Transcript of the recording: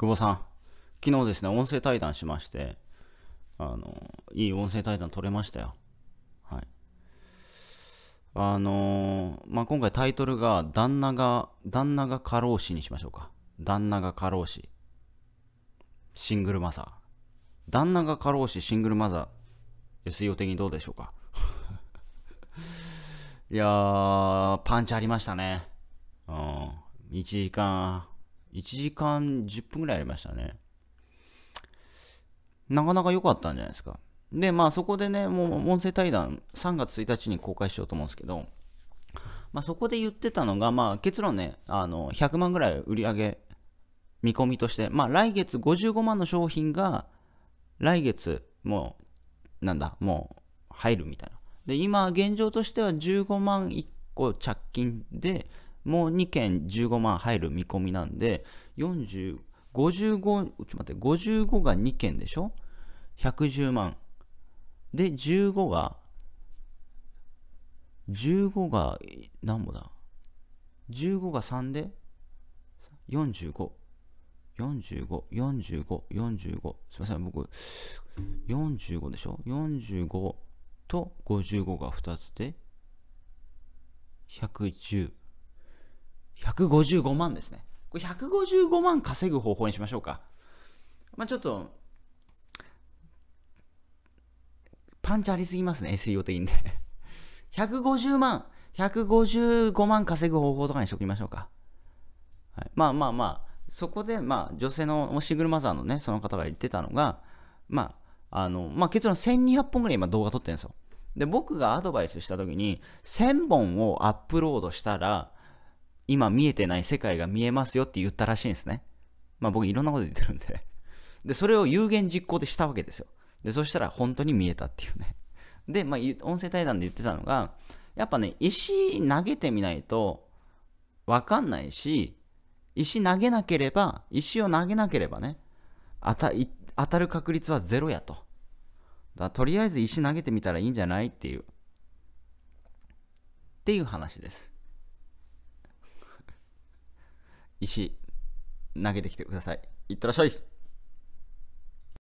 久保さん、昨日ですね、音声対談しまして、あの、いい音声対談取れましたよ。はい。あのまあ、今回タイトルが、旦那が、旦那が過労死にしましょうか。旦那が過労死。シングルマザー。旦那が過労死、シングルマザー。SEO 的にどうでしょうか。いやー、パンチありましたね。うん。1時間1時間10分ぐらいありましたね。なかなか良かったんじゃないですか。で、まあそこでね、もう音声対談3月1日に公開しようと思うんですけど、まあそこで言ってたのが、まあ結論ね、あの、100万ぐらい売り上げ見込みとして、まあ来月55万の商品が来月もう、なんだ、もう入るみたいな。で、今現状としては15万1個着金で、もう2件15万入る見込みなんで、40、55、ち待って、55が2件でしょ ?110 万。で、15が、15が何もだ ?15 が3で ?45。45、45、45。すいません、僕、45でしょ ?45 と55が2つで、110。155万ですね。これ155万稼ぐ方法にしましょうか。まあ、ちょっと、パンチありすぎますね、SEO 的にね。150 万、155万稼ぐ方法とかにしときましょうか。はい、まあまあまあ、そこで、まあ、女性のシングルマザーのね、その方が言ってたのが、まあ、あの、まあ、結論1200本ぐらい今動画撮ってるんですよ。で、僕がアドバイスした時に、1000本をアップロードしたら、今見えてない世界が見えますよって言ったらしいんですね。まあ僕いろんなこと言ってるんで。で、それを有言実行でしたわけですよ。で、そしたら本当に見えたっていうね。で、まあ音声対談で言ってたのが、やっぱね、石投げてみないとわかんないし、石投げなければ、石を投げなければね、当た当たる確率はゼロやと。だとりあえず石投げてみたらいいんじゃないっていう。っていう話です。石投げてきてください。いってらっしゃい